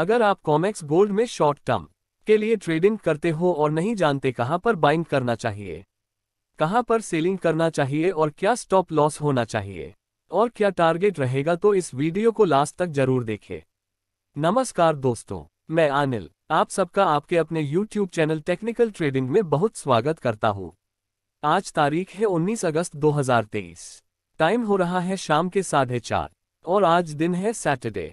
अगर आप Comex gold में शॉर्ट टर्म के लिए ट्रेडिंग करते हो और नहीं जानते कहां पर बाइंग करना चाहिए कहां पर सेलिंग करना चाहिए और क्या स्टॉप लॉस होना चाहिए और क्या टारगेट रहेगा तो इस वीडियो को लास्ट तक जरूर देखें नमस्कार दोस्तों मैं अनिल आप सबका आपके अपने यूट्यूब चैनल टेक्निकल ट्रेडिंग में बहुत स्वागत करता हूँ आज तारीख है 19 अगस्त 2023 टाइम हो रहा है शाम के साढ़े चार और आज दिन है सैटरडे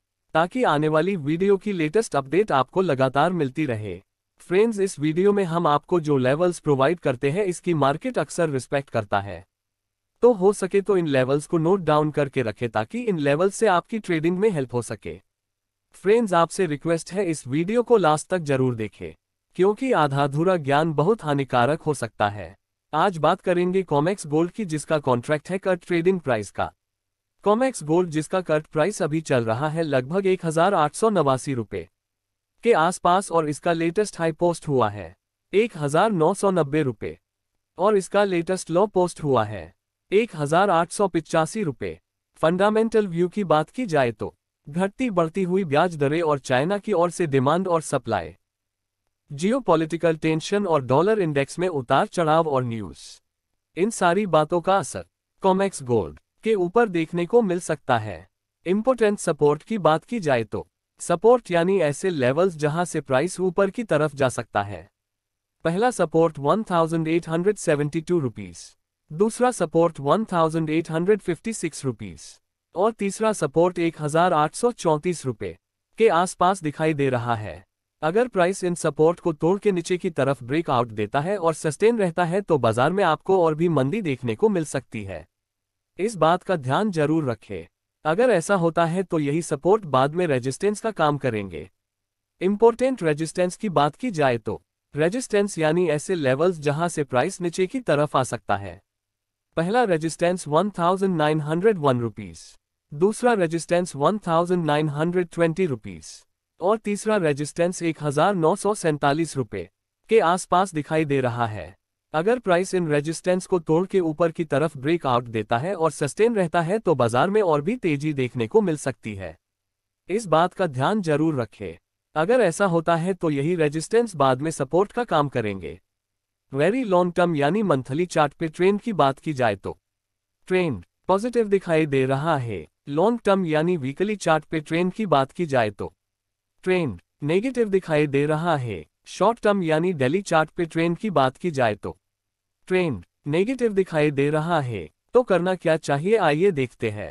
ताकि आने वाली वीडियो की लेटेस्ट अपडेट आपको लगातार मिलती रहे फ्रेंड्स इस वीडियो में हम आपको जो लेवल्स प्रोवाइड करते हैं इसकी मार्केट अक्सर रिस्पेक्ट करता है तो हो सके तो इन लेवल्स को नोट डाउन करके रखें ताकि इन लेवल्स से आपकी ट्रेडिंग में हेल्प हो सके फ्रेंड्स आपसे रिक्वेस्ट है इस वीडियो को लास्ट तक जरूर देखें क्योंकि आधाधूरा ज्ञान बहुत हानिकारक हो सकता है आज बात करेंगे कॉमेक्स गोल्ड की जिसका कॉन्ट्रैक्ट है कट ट्रेडिंग प्राइस का कॉमेक्स गोल्ड जिसका कर्ट प्राइस अभी चल रहा है लगभग एक हजार आठ सौ नवासी रुपये के आसपास और इसका लेटेस्ट हाई पोस्ट हुआ है एक हजार नौ सौ नब्बे और इसका लेटेस्ट लो पोस्ट हुआ है एक हजार आठ सौ पिचासी फंडामेंटल व्यू की बात की जाए तो घटती बढ़ती हुई ब्याज दरें और चाइना की ओर से डिमांड और सप्लाई जियोपॉलिटिकल टेंशन और डॉलर इंडेक्स में उतार चढ़ाव और न्यूज इन सारी बातों का असर कॉमेक्स गोल्ड के ऊपर देखने को मिल सकता है इम्पोर्टेंट सपोर्ट की बात की जाए तो सपोर्ट यानी ऐसे लेवल्स जहां से प्राइस ऊपर की तरफ जा सकता है पहला सपोर्ट 1872 रुपीस दूसरा सपोर्ट 1856 रुपीस और तीसरा सपोर्ट 1834 रुपए के आसपास दिखाई दे रहा है अगर प्राइस इन सपोर्ट को तोड़ के नीचे की तरफ ब्रेकआउट देता है और सस्टेन रहता है तो बाजार में आपको और भी मंदी देखने को मिल सकती है इस बात का ध्यान जरूर रखें अगर ऐसा होता है तो यही सपोर्ट बाद में रेजिस्टेंस का काम करेंगे इम्पोर्टेंट रेजिस्टेंस की बात की जाए तो रेजिस्टेंस यानी ऐसे लेवल्स जहां से प्राइस नीचे की तरफ आ सकता है पहला रेजिस्टेंस 1901 रुपीज दूसरा रेजिस्टेंस 1920 रुपीज और तीसरा रेजिस्टेंस एक रुपए के आसपास दिखाई दे रहा है अगर प्राइस इन रेजिस्टेंस को तोड़ के ऊपर की तरफ ब्रेक आउट देता है और सस्टेन रहता है तो बाजार में और भी तेजी देखने को मिल सकती है इस बात का ध्यान जरूर रखें अगर ऐसा होता है तो यही रेजिस्टेंस बाद में सपोर्ट का काम करेंगे वेरी लॉन्ग टर्म यानी मंथली चार्ट पे ट्रेंड की बात की जाए तो ट्रेंड पॉजिटिव दिखाई दे रहा है लॉन्ग टर्म यानी वीकली चार्ट पे ट्रेंड की बात की जाए तो ट्रेंड नेगेटिव दिखाई दे रहा है शॉर्ट टर्म यानी डेली चार्ट पे ट्रेंड की बात की जाए तो ट्रेंड नेगेटिव दिखाई दे रहा है तो करना क्या चाहिए आइए देखते हैं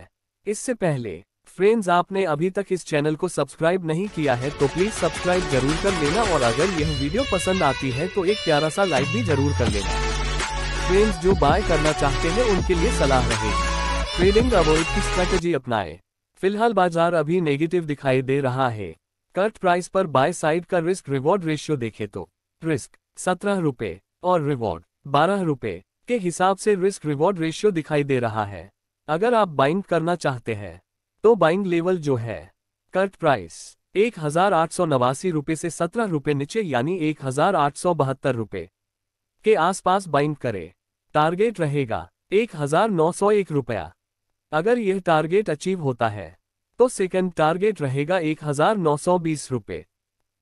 इससे पहले फ्रेंड्स आपने अभी तक इस चैनल को सब्सक्राइब नहीं किया है तो प्लीज सब्सक्राइब जरूर कर लेना और अगर यह वीडियो पसंद आती है तो एक प्यारा सा लाइक भी जरूर कर लेना फ्रेंड्स जो बाय करना चाहते हैं उनके लिए सलाह रहेगी ट्रेडिंग अवॉइड की स्ट्रेटेजी अपनाएं। फिलहाल बाजार अभी नेगेटिव दिखाई दे रहा है कर्ट प्राइस पर बाय साइड का रिस्क रिवॉर्ड रेशियो देखे तो रिस्क सत्रह रुपए और रिवॉर्ड बारह रुपये के हिसाब से रिस्क रिवॉर्ड रेशियो दिखाई दे रहा है अगर आप बाइंग करना चाहते हैं तो बाइंग लेवल जो है कर्ट प्राइस एक हजार आठ सौ नवासी रुपये से सत्रह रुपये नीचे यानी एक हजार आठ सौ बहत्तर रुपये के आसपास बाइंग करें टारगेट रहेगा एक हजार नौ सौ एक रुपया अगर यह टारगेट अचीव होता है तो सेकंड टारगेट रहेगा एक हजार नौ सौ बीस रुपये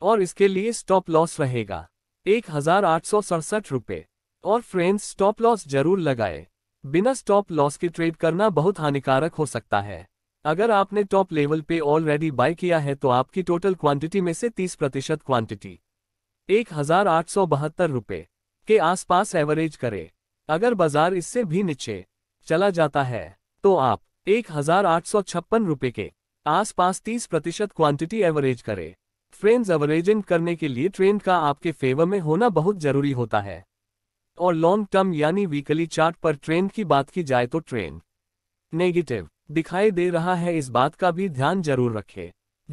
और इसके लिए स्टॉप लॉस रहेगा एक हजार आठ सौ सड़सठ रुपये और फ्रेंड्स स्टॉप लॉस जरूर लगाए बिना स्टॉप लॉस के ट्रेड करना बहुत हानिकारक हो सकता है अगर आपने टॉप लेवल पे ऑलरेडी बाय किया है तो आपकी टोटल क्वांटिटी में से 30 प्रतिशत क्वांटिटी एक हजार आठ सौ बहत्तर के आसपास एवरेज करें अगर बाजार इससे भी नीचे चला जाता है तो आप एक हजार आठ सौ छप्पन के आसपास 30 प्रतिशत क्वांटिटी एवरेज करें फ्रेंड्स एवरेजिंग करने के लिए ट्रेंड का आपके फेवर में होना बहुत जरूरी होता है और लॉन्ग टर्म यानी वीकली चार्ट पर ट्रेंड की बात की जाए तो ट्रेंड नेगेटिव दिखाई दे रहा है इस बात का भी ध्यान जरूर रखें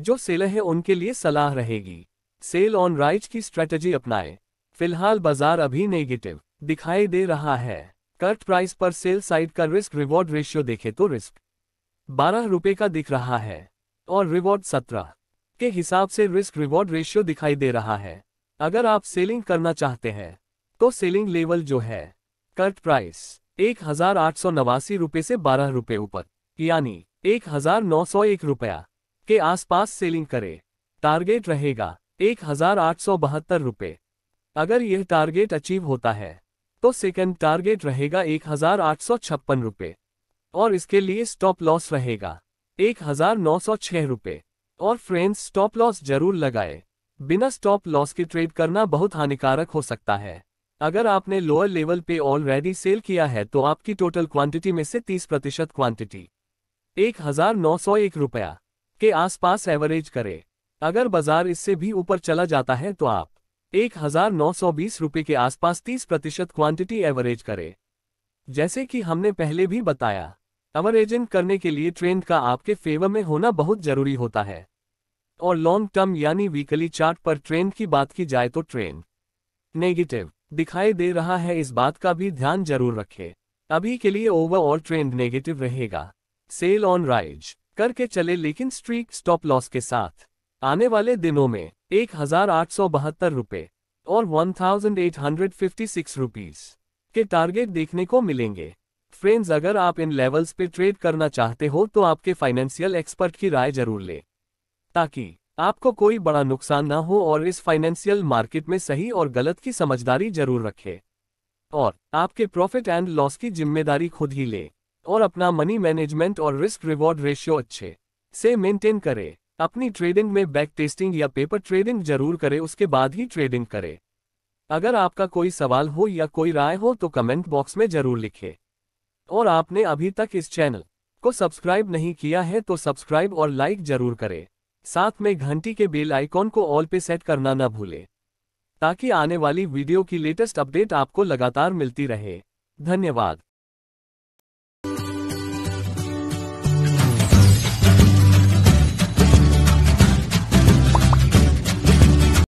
जो सेलर है उनके लिए सलाह रहेगी सेल ऑन राइज की स्ट्रेटजी अपनाएं फिलहाल बाजार अभी नेगेटिव दिखाई दे रहा है कर्ट प्राइस पर सेल साइड का रिस्क रिवॉर्ड रेशियो देखे तो रिस्क बारह रुपये का दिख रहा है और रिवॉर्ड सत्रह के हिसाब से रिस्क रिवॉर्ड रेशियो दिखाई दे रहा है अगर आप सेलिंग करना चाहते हैं तो सेलिंग लेवल जो है कर्ट प्राइस एक हजार आठ सौ नवासी रुपये से बारह रुपये ऊपर यानी एक हजार नौ सौ एक रुपया के आसपास सेलिंग करे टारगेट रहेगा एक हजार आठ सौ बहत्तर रुपये अगर यह टारगेट अचीव होता है तो सेकंड टारगेट रहेगा एक हजार आठ सौ छप्पन रुपये और इसके लिए स्टॉप लॉस रहेगा एक हजार नौ सौ छह रुपये और फ्रेंड्स स्टॉप लॉस जरूर लगाए बिना स्टॉप लॉस के ट्रेड करना बहुत हानिकारक हो सकता है अगर आपने लोअर लेवल पे ऑलरेडी सेल किया है तो आपकी टोटल क्वांटिटी में से 30 प्रतिशत क्वांटिटी एक हजार नौ सौ एक रुपया के आसपास एवरेज करें अगर बाजार इससे भी ऊपर चला जाता है तो आप एक हजार नौ सौ बीस रुपये के आसपास 30 प्रतिशत क्वांटिटी एवरेज करें जैसे कि हमने पहले भी बताया एवरेजिंग करने के लिए ट्रेंड का आपके फेवर में होना बहुत जरूरी होता है और लॉन्ग टर्म यानी वीकली चार्ट पर ट्रेंड की बात की जाए तो ट्रेंड नेगेटिव दिखाई दे रहा है इस बात का भी ध्यान जरूर रखें अभी के लिए ओवरऑल ट्रेंड नेगेटिव रहेगा सेल ऑन राइज करके चले लेकिन स्ट्रीक स्टॉप लॉस के साथ आने वाले दिनों में एक हजार आठ सौ बहत्तर रुपए और one thousand eight hundred fifty six rupees के टारगेट देखने को मिलेंगे फ्रेंड्स अगर आप इन लेवल्स पे ट्रेड करना चाहते हो तो आपके फाइनेंशियल एक्सपर्ट की राय जरूर लें ताकि आपको कोई बड़ा नुकसान ना हो और इस फाइनेंशियल मार्केट में सही और गलत की समझदारी जरूर रखे और आपके प्रॉफिट एंड लॉस की जिम्मेदारी खुद ही ले और अपना मनी मैनेजमेंट और रिस्क रिवॉर्ड रेशियो अच्छे से मेंटेन करे अपनी ट्रेडिंग में बैक टेस्टिंग या पेपर ट्रेडिंग जरूर करे उसके बाद ही ट्रेडिंग करे अगर आपका कोई सवाल हो या कोई राय हो तो कमेंट बॉक्स में जरूर लिखे और आपने अभी तक इस चैनल को सब्सक्राइब नहीं किया है तो सब्सक्राइब और लाइक जरूर करें साथ में घंटी के बेल आइकॉन को ऑल पे सेट करना न भूलें ताकि आने वाली वीडियो की लेटेस्ट अपडेट आपको लगातार मिलती रहे धन्यवाद